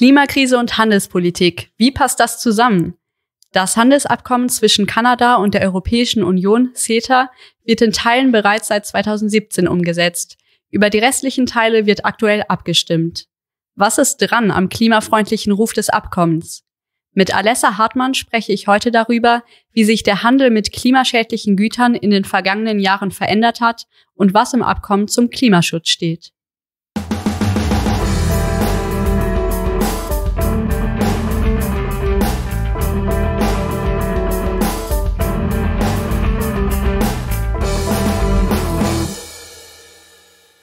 Klimakrise und Handelspolitik. Wie passt das zusammen? Das Handelsabkommen zwischen Kanada und der Europäischen Union, CETA, wird in Teilen bereits seit 2017 umgesetzt. Über die restlichen Teile wird aktuell abgestimmt. Was ist dran am klimafreundlichen Ruf des Abkommens? Mit Alessa Hartmann spreche ich heute darüber, wie sich der Handel mit klimaschädlichen Gütern in den vergangenen Jahren verändert hat und was im Abkommen zum Klimaschutz steht.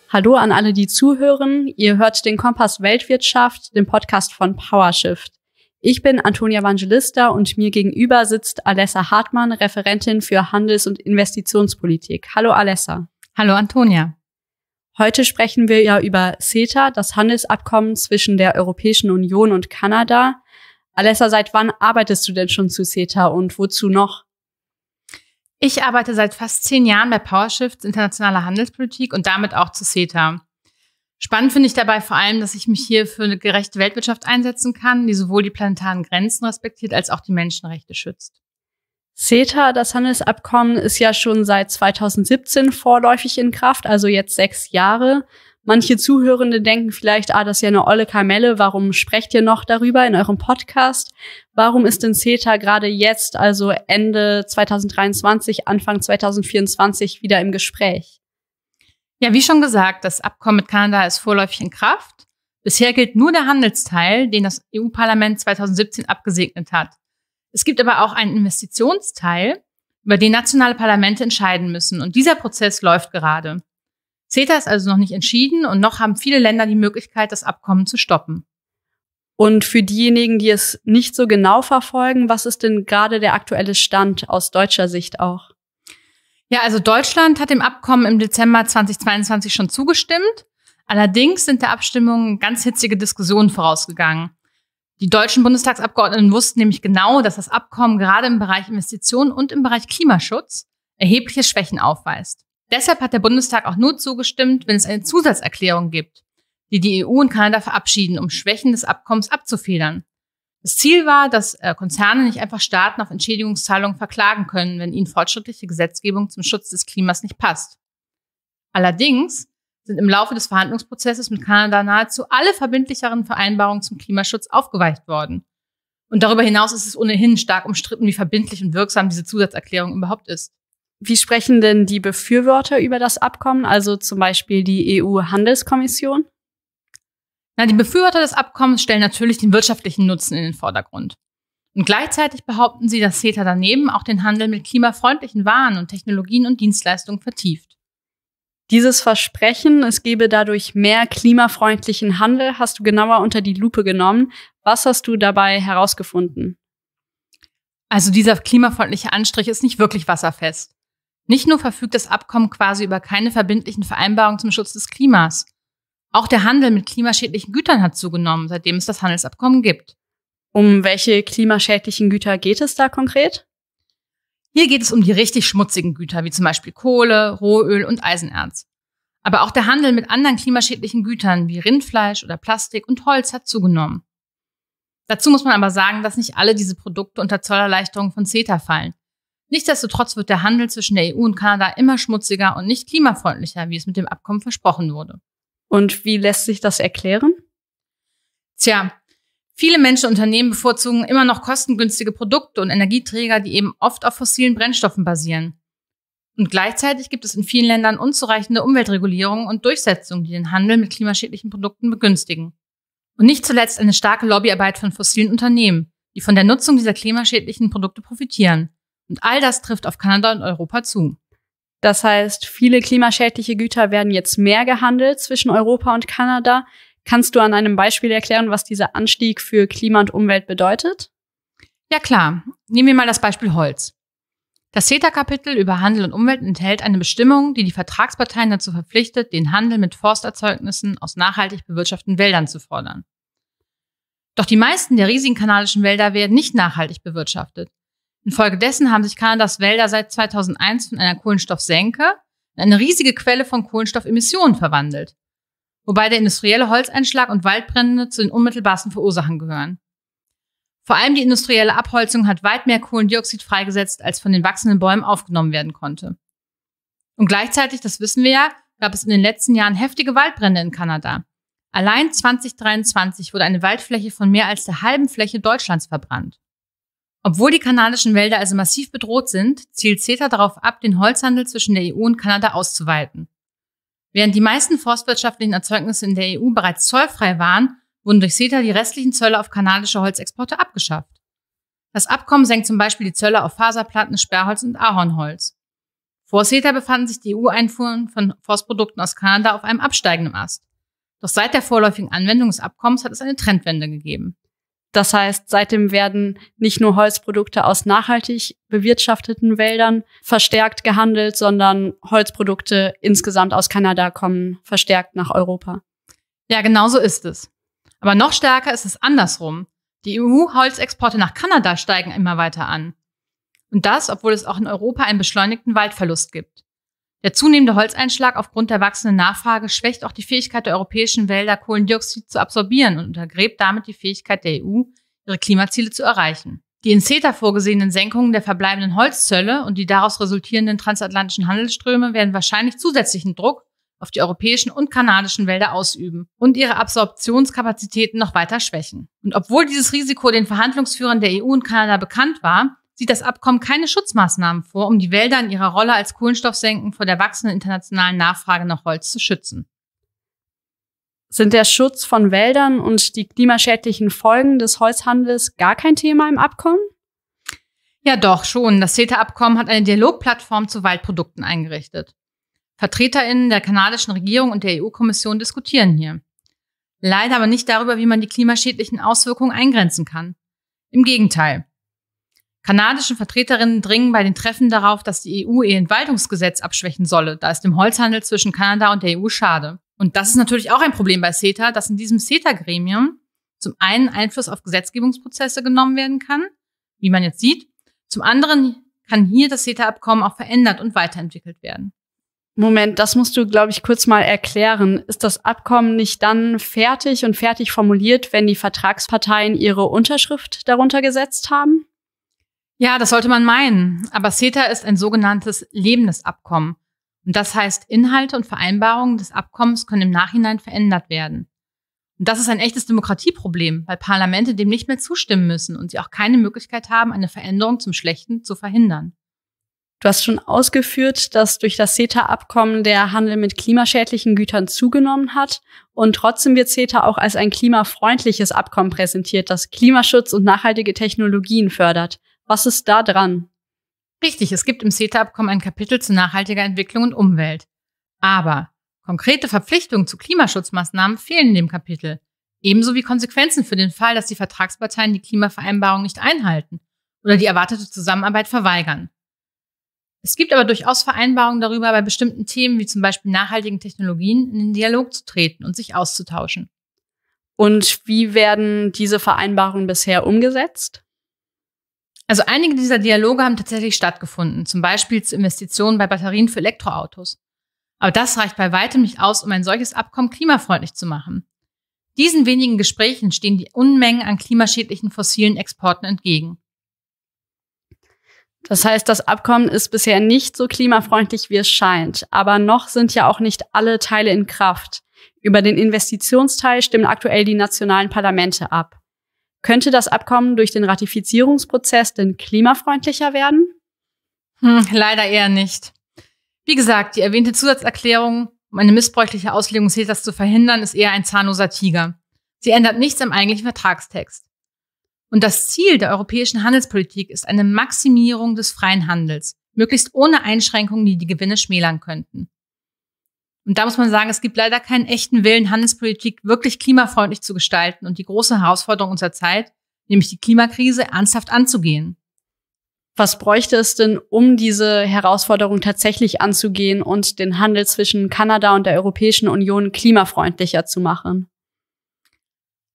Hallo an alle, die zuhören. Ihr hört den Kompass Weltwirtschaft, den Podcast von PowerShift. Ich bin Antonia Vangelista und mir gegenüber sitzt Alessa Hartmann, Referentin für Handels- und Investitionspolitik. Hallo Alessa. Hallo Antonia. Heute sprechen wir ja über CETA, das Handelsabkommen zwischen der Europäischen Union und Kanada. Alessa, seit wann arbeitest du denn schon zu CETA und wozu noch? Ich arbeite seit fast zehn Jahren bei PowerShift internationaler Handelspolitik und damit auch zu CETA. Spannend finde ich dabei vor allem, dass ich mich hier für eine gerechte Weltwirtschaft einsetzen kann, die sowohl die planetaren Grenzen respektiert als auch die Menschenrechte schützt. CETA, das Handelsabkommen, ist ja schon seit 2017 vorläufig in Kraft, also jetzt sechs Jahre. Manche Zuhörende denken vielleicht, ah, das ist ja eine olle Kamelle, warum sprecht ihr noch darüber in eurem Podcast? Warum ist denn CETA gerade jetzt, also Ende 2023, Anfang 2024 wieder im Gespräch? Ja, wie schon gesagt, das Abkommen mit Kanada ist vorläufig in Kraft. Bisher gilt nur der Handelsteil, den das EU-Parlament 2017 abgesegnet hat. Es gibt aber auch einen Investitionsteil, über den nationale Parlamente entscheiden müssen. Und dieser Prozess läuft gerade. CETA ist also noch nicht entschieden und noch haben viele Länder die Möglichkeit, das Abkommen zu stoppen. Und für diejenigen, die es nicht so genau verfolgen, was ist denn gerade der aktuelle Stand aus deutscher Sicht auch? Ja, also Deutschland hat dem Abkommen im Dezember 2022 schon zugestimmt. Allerdings sind der Abstimmung ganz hitzige Diskussionen vorausgegangen. Die deutschen Bundestagsabgeordneten wussten nämlich genau, dass das Abkommen gerade im Bereich Investitionen und im Bereich Klimaschutz erhebliche Schwächen aufweist. Deshalb hat der Bundestag auch nur zugestimmt, wenn es eine Zusatzerklärung gibt, die die EU und Kanada verabschieden, um Schwächen des Abkommens abzufedern. Das Ziel war, dass äh, Konzerne nicht einfach Staaten auf Entschädigungszahlungen verklagen können, wenn ihnen fortschrittliche Gesetzgebung zum Schutz des Klimas nicht passt. Allerdings sind im Laufe des Verhandlungsprozesses mit Kanada nahezu alle verbindlicheren Vereinbarungen zum Klimaschutz aufgeweicht worden. Und darüber hinaus ist es ohnehin stark umstritten, wie verbindlich und wirksam diese Zusatzerklärung überhaupt ist. Wie sprechen denn die Befürworter über das Abkommen, also zum Beispiel die EU-Handelskommission? Na, die Befürworter des Abkommens stellen natürlich den wirtschaftlichen Nutzen in den Vordergrund. Und gleichzeitig behaupten sie, dass CETA daneben auch den Handel mit klimafreundlichen Waren und Technologien und Dienstleistungen vertieft. Dieses Versprechen, es gebe dadurch mehr klimafreundlichen Handel, hast du genauer unter die Lupe genommen. Was hast du dabei herausgefunden? Also dieser klimafreundliche Anstrich ist nicht wirklich wasserfest. Nicht nur verfügt das Abkommen quasi über keine verbindlichen Vereinbarungen zum Schutz des Klimas. Auch der Handel mit klimaschädlichen Gütern hat zugenommen, seitdem es das Handelsabkommen gibt. Um welche klimaschädlichen Güter geht es da konkret? Hier geht es um die richtig schmutzigen Güter, wie zum Beispiel Kohle, Rohöl und Eisenerz. Aber auch der Handel mit anderen klimaschädlichen Gütern wie Rindfleisch oder Plastik und Holz hat zugenommen. Dazu muss man aber sagen, dass nicht alle diese Produkte unter Zollerleichterungen von CETA fallen. Nichtsdestotrotz wird der Handel zwischen der EU und Kanada immer schmutziger und nicht klimafreundlicher, wie es mit dem Abkommen versprochen wurde. Und wie lässt sich das erklären? Tja, viele Menschen und Unternehmen bevorzugen immer noch kostengünstige Produkte und Energieträger, die eben oft auf fossilen Brennstoffen basieren. Und gleichzeitig gibt es in vielen Ländern unzureichende Umweltregulierungen und Durchsetzungen, die den Handel mit klimaschädlichen Produkten begünstigen. Und nicht zuletzt eine starke Lobbyarbeit von fossilen Unternehmen, die von der Nutzung dieser klimaschädlichen Produkte profitieren. Und all das trifft auf Kanada und Europa zu. Das heißt, viele klimaschädliche Güter werden jetzt mehr gehandelt zwischen Europa und Kanada. Kannst du an einem Beispiel erklären, was dieser Anstieg für Klima und Umwelt bedeutet? Ja klar. Nehmen wir mal das Beispiel Holz. Das CETA-Kapitel über Handel und Umwelt enthält eine Bestimmung, die die Vertragsparteien dazu verpflichtet, den Handel mit Forsterzeugnissen aus nachhaltig bewirtschafteten Wäldern zu fordern. Doch die meisten der riesigen kanadischen Wälder werden nicht nachhaltig bewirtschaftet. Infolgedessen haben sich Kanadas Wälder seit 2001 von einer Kohlenstoffsenke in eine riesige Quelle von Kohlenstoffemissionen verwandelt, wobei der industrielle Holzeinschlag und Waldbrände zu den unmittelbarsten Verursachern gehören. Vor allem die industrielle Abholzung hat weit mehr Kohlendioxid freigesetzt, als von den wachsenden Bäumen aufgenommen werden konnte. Und gleichzeitig, das wissen wir ja, gab es in den letzten Jahren heftige Waldbrände in Kanada. Allein 2023 wurde eine Waldfläche von mehr als der halben Fläche Deutschlands verbrannt. Obwohl die kanadischen Wälder also massiv bedroht sind, zielt CETA darauf ab, den Holzhandel zwischen der EU und Kanada auszuweiten. Während die meisten forstwirtschaftlichen Erzeugnisse in der EU bereits zollfrei waren, wurden durch CETA die restlichen Zölle auf kanadische Holzexporte abgeschafft. Das Abkommen senkt zum Beispiel die Zölle auf Faserplatten, Sperrholz und Ahornholz. Vor CETA befanden sich die EU-Einfuhren von Forstprodukten aus Kanada auf einem absteigenden Ast. Doch seit der vorläufigen Anwendung des Abkommens hat es eine Trendwende gegeben. Das heißt, seitdem werden nicht nur Holzprodukte aus nachhaltig bewirtschafteten Wäldern verstärkt gehandelt, sondern Holzprodukte insgesamt aus Kanada kommen verstärkt nach Europa. Ja, genau so ist es. Aber noch stärker ist es andersrum. Die EU-Holzexporte nach Kanada steigen immer weiter an. Und das, obwohl es auch in Europa einen beschleunigten Waldverlust gibt. Der zunehmende Holzeinschlag aufgrund der wachsenden Nachfrage schwächt auch die Fähigkeit der europäischen Wälder, Kohlendioxid zu absorbieren und untergräbt damit die Fähigkeit der EU, ihre Klimaziele zu erreichen. Die in CETA vorgesehenen Senkungen der verbleibenden Holzzölle und die daraus resultierenden transatlantischen Handelsströme werden wahrscheinlich zusätzlichen Druck auf die europäischen und kanadischen Wälder ausüben und ihre Absorptionskapazitäten noch weiter schwächen. Und obwohl dieses Risiko den Verhandlungsführern der EU und Kanada bekannt war, sieht das Abkommen keine Schutzmaßnahmen vor, um die Wälder in ihrer Rolle als Kohlenstoffsenken vor der wachsenden internationalen Nachfrage nach Holz zu schützen. Sind der Schutz von Wäldern und die klimaschädlichen Folgen des Holzhandels gar kein Thema im Abkommen? Ja, doch schon. Das CETA-Abkommen hat eine Dialogplattform zu Waldprodukten eingerichtet. VertreterInnen der kanadischen Regierung und der EU-Kommission diskutieren hier. Leider aber nicht darüber, wie man die klimaschädlichen Auswirkungen eingrenzen kann. Im Gegenteil. Kanadischen Vertreterinnen dringen bei den Treffen darauf, dass die EU ihr Entwaldungsgesetz abschwächen solle, da es dem Holzhandel zwischen Kanada und der EU schade. Und das ist natürlich auch ein Problem bei CETA, dass in diesem CETA-Gremium zum einen Einfluss auf Gesetzgebungsprozesse genommen werden kann, wie man jetzt sieht, zum anderen kann hier das CETA-Abkommen auch verändert und weiterentwickelt werden. Moment, das musst du, glaube ich, kurz mal erklären. Ist das Abkommen nicht dann fertig und fertig formuliert, wenn die Vertragsparteien ihre Unterschrift darunter gesetzt haben? Ja, das sollte man meinen. Aber CETA ist ein sogenanntes lebendes Abkommen. Und das heißt, Inhalte und Vereinbarungen des Abkommens können im Nachhinein verändert werden. Und das ist ein echtes Demokratieproblem, weil Parlamente dem nicht mehr zustimmen müssen und sie auch keine Möglichkeit haben, eine Veränderung zum Schlechten zu verhindern. Du hast schon ausgeführt, dass durch das CETA-Abkommen der Handel mit klimaschädlichen Gütern zugenommen hat. Und trotzdem wird CETA auch als ein klimafreundliches Abkommen präsentiert, das Klimaschutz und nachhaltige Technologien fördert. Was ist da dran? Richtig, es gibt im CETA-Abkommen ein Kapitel zu nachhaltiger Entwicklung und Umwelt. Aber konkrete Verpflichtungen zu Klimaschutzmaßnahmen fehlen in dem Kapitel. Ebenso wie Konsequenzen für den Fall, dass die Vertragsparteien die Klimavereinbarung nicht einhalten oder die erwartete Zusammenarbeit verweigern. Es gibt aber durchaus Vereinbarungen darüber, bei bestimmten Themen wie zum Beispiel nachhaltigen Technologien in den Dialog zu treten und sich auszutauschen. Und wie werden diese Vereinbarungen bisher umgesetzt? Also einige dieser Dialoge haben tatsächlich stattgefunden, zum Beispiel zu Investitionen bei Batterien für Elektroautos. Aber das reicht bei weitem nicht aus, um ein solches Abkommen klimafreundlich zu machen. Diesen wenigen Gesprächen stehen die Unmengen an klimaschädlichen fossilen Exporten entgegen. Das heißt, das Abkommen ist bisher nicht so klimafreundlich, wie es scheint. Aber noch sind ja auch nicht alle Teile in Kraft. Über den Investitionsteil stimmen aktuell die nationalen Parlamente ab. Könnte das Abkommen durch den Ratifizierungsprozess denn klimafreundlicher werden? Hm, leider eher nicht. Wie gesagt, die erwähnte Zusatzerklärung, um eine missbräuchliche Auslegung CETAs zu verhindern, ist eher ein zahnloser Tiger. Sie ändert nichts am eigentlichen Vertragstext. Und das Ziel der europäischen Handelspolitik ist eine Maximierung des freien Handels, möglichst ohne Einschränkungen, die die Gewinne schmälern könnten. Und da muss man sagen, es gibt leider keinen echten Willen, Handelspolitik wirklich klimafreundlich zu gestalten und die große Herausforderung unserer Zeit, nämlich die Klimakrise, ernsthaft anzugehen. Was bräuchte es denn, um diese Herausforderung tatsächlich anzugehen und den Handel zwischen Kanada und der Europäischen Union klimafreundlicher zu machen?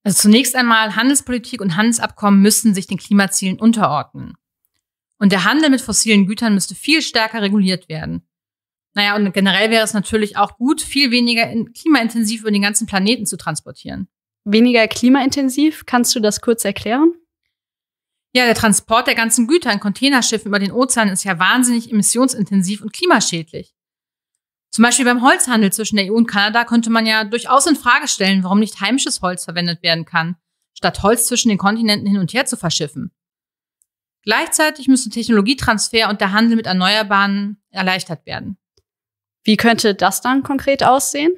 Also zunächst einmal, Handelspolitik und Handelsabkommen müssten sich den Klimazielen unterordnen. Und der Handel mit fossilen Gütern müsste viel stärker reguliert werden. Naja, und generell wäre es natürlich auch gut, viel weniger klimaintensiv über den ganzen Planeten zu transportieren. Weniger klimaintensiv, kannst du das kurz erklären? Ja, der Transport der ganzen Güter in Containerschiffen über den Ozean ist ja wahnsinnig emissionsintensiv und klimaschädlich. Zum Beispiel beim Holzhandel zwischen der EU und Kanada könnte man ja durchaus in Frage stellen, warum nicht heimisches Holz verwendet werden kann, statt Holz zwischen den Kontinenten hin und her zu verschiffen. Gleichzeitig müssen Technologietransfer und der Handel mit Erneuerbaren erleichtert werden. Wie könnte das dann konkret aussehen?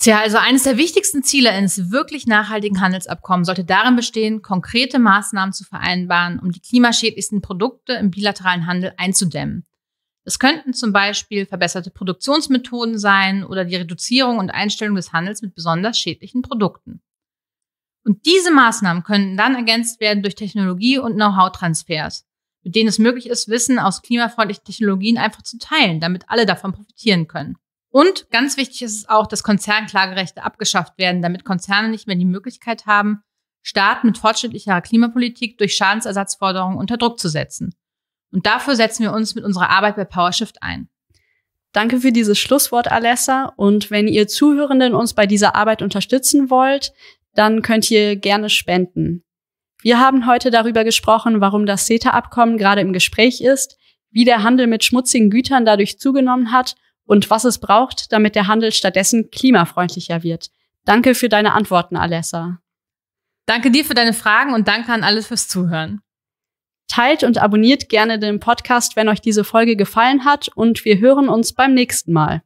Tja, also eines der wichtigsten Ziele eines wirklich nachhaltigen Handelsabkommens sollte darin bestehen, konkrete Maßnahmen zu vereinbaren, um die klimaschädlichsten Produkte im bilateralen Handel einzudämmen. Es könnten zum Beispiel verbesserte Produktionsmethoden sein oder die Reduzierung und Einstellung des Handels mit besonders schädlichen Produkten. Und diese Maßnahmen könnten dann ergänzt werden durch Technologie- und Know-how-Transfers mit denen es möglich ist, Wissen aus klimafreundlichen Technologien einfach zu teilen, damit alle davon profitieren können. Und ganz wichtig ist es auch, dass Konzernklagerechte abgeschafft werden, damit Konzerne nicht mehr die Möglichkeit haben, Staaten mit fortschrittlicher Klimapolitik durch Schadensersatzforderungen unter Druck zu setzen. Und dafür setzen wir uns mit unserer Arbeit bei PowerShift ein. Danke für dieses Schlusswort, Alessa. Und wenn ihr Zuhörenden uns bei dieser Arbeit unterstützen wollt, dann könnt ihr gerne spenden. Wir haben heute darüber gesprochen, warum das CETA-Abkommen gerade im Gespräch ist, wie der Handel mit schmutzigen Gütern dadurch zugenommen hat und was es braucht, damit der Handel stattdessen klimafreundlicher wird. Danke für deine Antworten, Alessa. Danke dir für deine Fragen und danke an alle fürs Zuhören. Teilt und abonniert gerne den Podcast, wenn euch diese Folge gefallen hat und wir hören uns beim nächsten Mal.